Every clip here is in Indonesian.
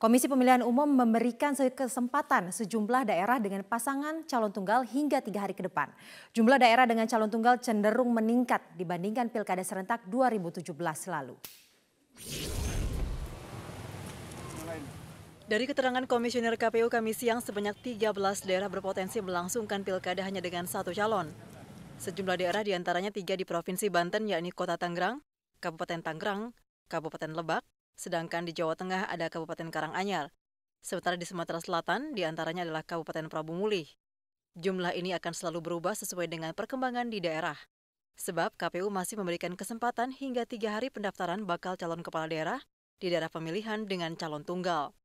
Komisi Pemilihan Umum memberikan kesempatan sejumlah daerah dengan pasangan calon tunggal hingga tiga hari ke depan. Jumlah daerah dengan calon tunggal cenderung meningkat dibandingkan Pilkada Serentak 2017 lalu. Dari keterangan Komisioner KPU kami siang, sebanyak 13 daerah berpotensi melangsungkan pilkada hanya dengan satu calon. Sejumlah daerah diantaranya tiga di Provinsi Banten, yakni Kota Tangerang, Kabupaten Tangerang, Kabupaten Lebak, sedangkan di Jawa Tengah ada Kabupaten Karanganyar. Sementara di Sumatera Selatan, di antaranya adalah Kabupaten Prabu Mulih. Jumlah ini akan selalu berubah sesuai dengan perkembangan di daerah. Sebab KPU masih memberikan kesempatan hingga tiga hari pendaftaran bakal calon kepala daerah di daerah pemilihan dengan calon tunggal.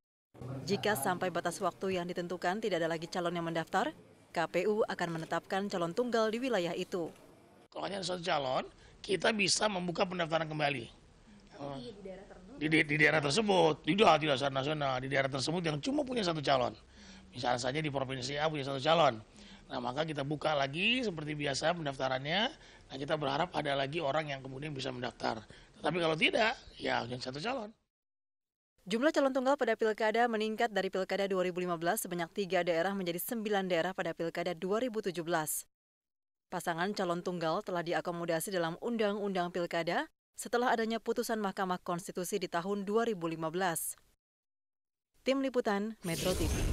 Jika sampai batas waktu yang ditentukan tidak ada lagi calon yang mendaftar, KPU akan menetapkan calon tunggal di wilayah itu. Kalau hanya ada satu calon, kita bisa membuka pendaftaran kembali. Oh. di daerah di, di daerah tersebut tidak tidak secara nasional di daerah tersebut yang cuma punya satu calon misalnya saja di provinsi A punya satu calon nah maka kita buka lagi seperti biasa pendaftarannya nah kita berharap ada lagi orang yang kemudian bisa mendaftar tetapi kalau tidak ya hanya satu calon Jumlah calon tunggal pada pilkada meningkat dari pilkada 2015 sebanyak tiga daerah menjadi sembilan daerah pada pilkada 2017. Pasangan calon tunggal telah diakomodasi dalam Undang-Undang Pilkada setelah adanya putusan Mahkamah Konstitusi di tahun 2015. Tim Liputan Metro TV